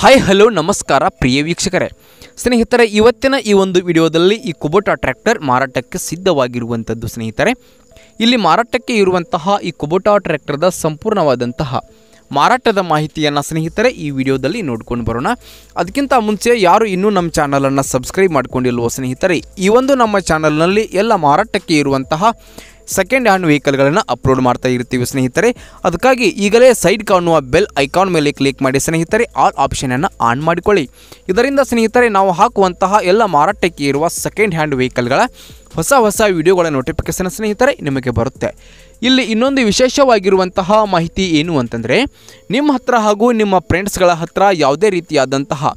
hi hello ನಮಸ್ಕಾರ ಪ್ರಿಯ ವೀಕ್ಷಕರೇ ಸ್ನೇಹಿತರೆ ಇವತ್ತಿನ ಈ ಒಂದು ವಿಡಿಯೋದಲ್ಲಿ ಈ ಕುಬೋಟಾ ಟ್ರ್ಯಾಕ್ಟರ್ ಮಾರಾಟಕ್ಕೆ ಸಿದ್ಧವಾಗಿರುವಂಥದ್ದು ಸ್ನೇಹಿತರೆ ಇಲ್ಲಿ ಮಾರಾಟಕ್ಕೆ ಇರುವಂತಹ ಈ ಕುಬೋಟಾ ಟ್ರ್ಯಾಕ್ಟರ್ದ ಸಂಪೂರ್ಣವಾದಂತಹ ಮಾರಾಟದ ಮಾಹಿತಿಯನ್ನು ಸ್ನೇಹಿತರೆ ಈ ವಿಡಿಯೋದಲ್ಲಿ ನೋಡ್ಕೊಂಡು ಬರೋಣ ಅದಕ್ಕಿಂತ ಮುಂಚೆ ಯಾರು ಇನ್ನೂ ನಮ್ಮ ಚಾನಲನ್ನು ಸಬ್ಸ್ಕ್ರೈಬ್ ಮಾಡಿಕೊಂಡಿಲ್ವೋ ಸ್ನೇಹಿತರೆ ಈ ಒಂದು ನಮ್ಮ ಚಾನಲ್ನಲ್ಲಿ ಎಲ್ಲ ಮಾರಾಟಕ್ಕೆ ಇರುವಂತಹ ಸೆಕೆಂಡ್ ಹ್ಯಾಂಡ್ ವೆಹಿಕಲ್ಗಳನ್ನು ಅಪ್ಲೋಡ್ ಮಾಡ್ತಾ ಇರ್ತೀವಿ ಸ್ನೇಹಿತರೆ ಅದಕ್ಕಾಗಿ ಈಗಲೇ ಸೈಡ್ ಕಾಣುವ ಬೆಲ್ ಐಕಾನ್ ಮೇಲೆ ಕ್ಲಿಕ್ ಮಾಡಿ ಸ್ನೇಹಿತರೆ ಆಲ್ ಆಪ್ಷನನ್ನು ಆನ್ ಮಾಡಿಕೊಳ್ಳಿ ಇದರಿಂದ ಸ್ನೇಹಿತರೆ ನಾವು ಹಾಕುವಂತಹ ಎಲ್ಲ ಮಾರಾಟಕ್ಕೆ ಇರುವ ಸೆಕೆಂಡ್ ಹ್ಯಾಂಡ್ ವೆಹಿಕಲ್ಗಳ ಹೊಸ ಹೊಸ ವಿಡಿಯೋಗಳ ನೋಟಿಫಿಕೇಶನ್ ಸ್ನೇಹಿತರೆ ನಿಮಗೆ ಬರುತ್ತೆ ಇಲ್ಲಿ ಇನ್ನೊಂದು ವಿಶೇಷವಾಗಿರುವಂತಹ ಮಾಹಿತಿ ಏನು ಅಂತಂದರೆ ನಿಮ್ಮ ಹತ್ರ ಹಾಗೂ ನಿಮ್ಮ ಫ್ರೆಂಡ್ಸ್ಗಳ ಹತ್ರ ಯಾವುದೇ ರೀತಿಯಾದಂತಹ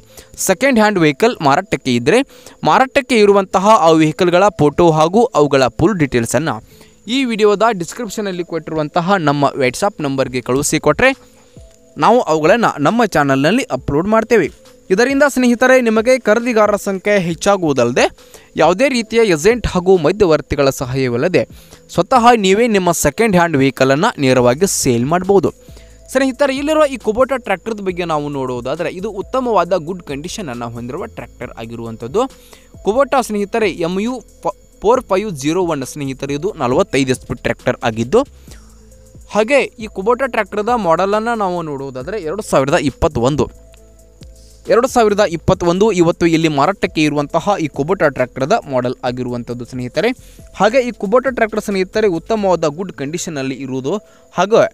ಸೆಕೆಂಡ್ ಹ್ಯಾಂಡ್ ವೆಹಿಕಲ್ ಮಾರಾಟಕ್ಕೆ ಇದ್ದರೆ ಮಾರಾಟಕ್ಕೆ ಇರುವಂತಹ ಆ ವೆಹಿಕಲ್ಗಳ ಫೋಟೋ ಹಾಗೂ ಅವುಗಳ ಫುಲ್ ಡೀಟೇಲ್ಸನ್ನು ಈ ವಿಡಿಯೋದ ಡಿಸ್ಕ್ರಿಪ್ಷನಲ್ಲಿ ಕೊಟ್ಟಿರುವಂತಹ ನಮ್ಮ ವಾಟ್ಸಪ್ ನಂಬರ್ಗೆ ಕಳುಹಿಸಿ ಕೊಟ್ಟರೆ ನಾವು ಅವುಗಳನ್ನು ನಮ್ಮ ಚಾನಲ್ನಲ್ಲಿ ಅಪ್ಲೋಡ್ ಮಾಡ್ತೇವೆ ಇದರಿಂದ ಸ್ನೇಹಿತರೆ ನಿಮಗೆ ಖರೀದಿಗಾರರ ಸಂಖ್ಯೆ ಹೆಚ್ಚಾಗುವುದಲ್ಲದೆ ಯಾವುದೇ ರೀತಿಯ ಏಜೆಂಟ್ ಹಾಗೂ ಮಧ್ಯವರ್ತಿಗಳ ಸಹಾಯವಿಲ್ಲದೆ ಸ್ವತಃ ನೀವೇ ನಿಮ್ಮ ಸೆಕೆಂಡ್ ಹ್ಯಾಂಡ್ ವೆಹಿಕಲನ್ನು ನೇರವಾಗಿ ಸೇಲ್ ಮಾಡ್ಬೋದು ಸ್ನೇಹಿತರೆ ಇಲ್ಲಿರುವ ಈ ಕುಬೋಟಾ ಟ್ರ್ಯಾಕ್ಟರ್ದ ಬಗ್ಗೆ ನಾವು ನೋಡುವುದಾದರೆ ಇದು ಉತ್ತಮವಾದ ಗುಡ್ ಕಂಡೀಷನನ್ನು ಹೊಂದಿರುವ ಟ್ರ್ಯಾಕ್ಟರ್ ಆಗಿರುವಂಥದ್ದು ಕುಬೋಟಾ ಸ್ನೇಹಿತರೆ M U four five zero one ಸ್ನೇಹಿತರು ಇದು ನಲವತ್ತೈದು ಎಸ್ ಪಿ ಟ್ರ್ಯಾಕ್ಟರ್ ಆಗಿದ್ದು ಹಾಗೆ ಈ ಕುಬೋಟ ಟ್ರ್ಯಾಕ್ಟರ್ದ ಮಾಡಲನ್ನು ನಾವು ನೋಡುವುದಾದರೆ ಎರಡು ಸಾವಿರದ ಇಪ್ಪತ್ತೊಂದು ಎರಡು ಸಾವಿರದ ಇಪ್ಪತ್ತೊಂದು ಇವತ್ತು ಇಲ್ಲಿ ಮಾರಾಟಕ್ಕೆ ಇರುವಂತಹ ಈ ಕುಬೋಟ ಟ್ರ್ಯಾಕ್ಟರ್ದ ಮಾಡೆಲ್ ಆಗಿರುವಂಥದ್ದು ಸ್ನೇಹಿತರೆ ಹಾಗೆ ಈ ಕುಬೋಟ ಟ್ರ್ಯಾಕ್ಟರ್ ಸ್ನೇಹಿತರೆ ಉತ್ತಮವಾದ ಗುಡ್ ಕಂಡೀಷನಲ್ಲಿ ಇರುವುದು ಹಾಗೆ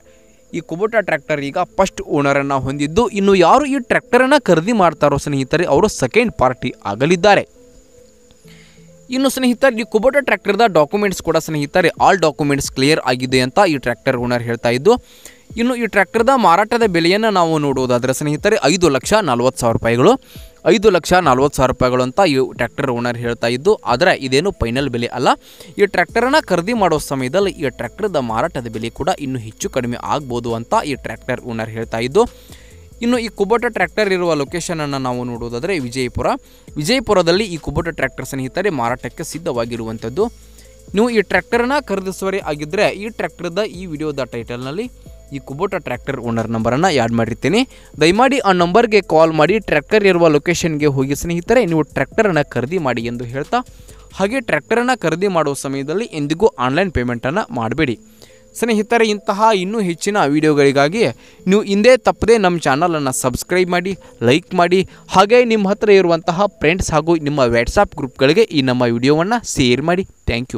ಈ ಕುಬೋಟ ಟ್ರ್ಯಾಕ್ಟರ್ ಈಗ ಫಸ್ಟ್ ಓನರನ್ನು ಹೊಂದಿದ್ದು ಇನ್ನು ಯಾರು ಈ ಟ್ರ್ಯಾಕ್ಟರನ್ನು ಖರೀದಿ ಮಾಡ್ತಾರೋ ಸ್ನೇಹಿತರೆ ಅವರು ಸೆಕೆಂಡ್ ಪಾರ್ಟಿ ಆಗಲಿದ್ದಾರೆ ಇನ್ನು ಸ್ನೇಹಿತರೆ ಈ ಕುಬೋಟ ಟ್ರ್ಯಾಕ್ಟರ್ದ ಡಾಕ್ಯುಮೆಂಟ್ಸ್ ಕೂಡ ಸ್ನೇಹಿತರೆ ಆಲ್ ಡಾಕ್ಯುಮೆಂಟ್ಸ್ ಕ್ಲಿಯರ್ ಆಗಿದೆ ಅಂತ ಈ ಟ್ರ್ಯಾಕ್ಟರ್ ಓನರ್ ಹೇಳ್ತಾ ಇದ್ದು ಇನ್ನು ಈ ಟ್ರ್ಯಾಕ್ಟರ್ದ ಮಾರಾಟದ ಬೆಲೆಯನ್ನು ನಾವು ನೋಡುವುದಾದರೆ ಸ್ನೇಹಿತರೆ ಐದು ಲಕ್ಷ ನಲ್ವತ್ತು ಸಾವಿರ ರೂಪಾಯಿಗಳು ಐದು ಲಕ್ಷ ನಲ್ವತ್ತು ಸಾವಿರ ರೂಪಾಯಿಗಳು ಅಂತ ಈ ಟ್ರ್ಯಾಕ್ಟರ್ ಓನರ್ ಹೇಳ್ತಾ ಇದ್ದು ಆದರೆ ಇದೇನು ಫೈನಲ್ ಬೆಲೆ ಅಲ್ಲ ಈ ಟ್ರ್ಯಾಕ್ಟರನ್ನು ಖರೀದಿ ಮಾಡೋ ಸಮಯದಲ್ಲಿ ಈ ಟ್ರ್ಯಾಕ್ಟರ್ದ ಮಾರಾಟದ ಬೆಲೆ ಕೂಡ ಇನ್ನೂ ಹೆಚ್ಚು ಕಡಿಮೆ ಆಗ್ಬೋದು ಅಂತ ಈ ಟ್ರ್ಯಾಕ್ಟರ್ ಓನರ್ ಹೇಳ್ತಾ ಇದ್ದು ಇನ್ನು ಈ ಕುಬೋಟ ಟ್ರ್ಯಾಕ್ಟರ್ ಇರುವ ಲೊಕೇಶನನ್ನು ನಾವು ನೋಡುವುದಾದರೆ ವಿಜಯಪುರ ವಿಜಯಪುರದಲ್ಲಿ ಈ ಕುಬೋಟ ಟ್ರ್ಯಾಕ್ಟರ್ ಸ್ನೇಹಿತರೆ ಮಾರಾಟಕ್ಕೆ ಸಿದ್ಧವಾಗಿರುವಂಥದ್ದು ನೀವು ಈ ಟ್ರ್ಯಾಕ್ಟರನ್ನು ಖರೀದಿಸುವರೆ ಆಗಿದ್ದರೆ ಈ ಟ್ರ್ಯಾಕ್ಟರ್ದ ಈ ವಿಡಿಯೋದ ಟೈಟಲ್ನಲ್ಲಿ ಈ ಕುಬೋಟ ಟ್ರ್ಯಾಕ್ಟರ್ ಓನರ್ ನಂಬರನ್ನು ಆ್ಯಡ್ ಮಾಡಿರ್ತೀನಿ ದಯಮಾಡಿ ಆ ನಂಬರ್ಗೆ ಕಾಲ್ ಮಾಡಿ ಟ್ರ್ಯಾಕ್ಟರ್ ಇರುವ ಲೊಕೇಶನ್ಗೆ ಹೋಗಿ ಸ್ನೇಹಿತರೆ ನೀವು ಟ್ರ್ಯಾಕ್ಟರನ್ನು ಖರೀದಿ ಮಾಡಿ ಎಂದು ಹೇಳ್ತಾ ಹಾಗೆ ಟ್ರ್ಯಾಕ್ಟರನ್ನು ಖರೀದಿ ಮಾಡುವ ಸಮಯದಲ್ಲಿ ಎಂದಿಗೂ ಆನ್ಲೈನ್ ಪೇಮೆಂಟನ್ನು ಮಾಡಬೇಡಿ ಸ್ನೇಹಿತರೆ ಇಂತಹ ಇನ್ನೂ ಹೆಚ್ಚಿನ ವಿಡಿಯೋಗಳಿಗಾಗಿ ನೀವು ಹಿಂದೆ ತಪ್ಪದೆ ನಮ್ಮ ಚಾನಲನ್ನು ಸಬ್ಸ್ಕ್ರೈಬ್ ಮಾಡಿ ಲೈಕ್ ಮಾಡಿ ಹಾಗೆ ನಿಮ್ಮ ಹತ್ತಿರ ಇರುವಂತಹ ಫ್ರೆಂಡ್ಸ್ ಹಾಗೂ ನಿಮ್ಮ ವ್ಯಾಟ್ಸಪ್ ಗ್ರೂಪ್ಗಳಿಗೆ ಈ ನಮ್ಮ ವಿಡಿಯೋವನ್ನು ಶೇರ್ ಮಾಡಿ ಥ್ಯಾಂಕ್ ಯು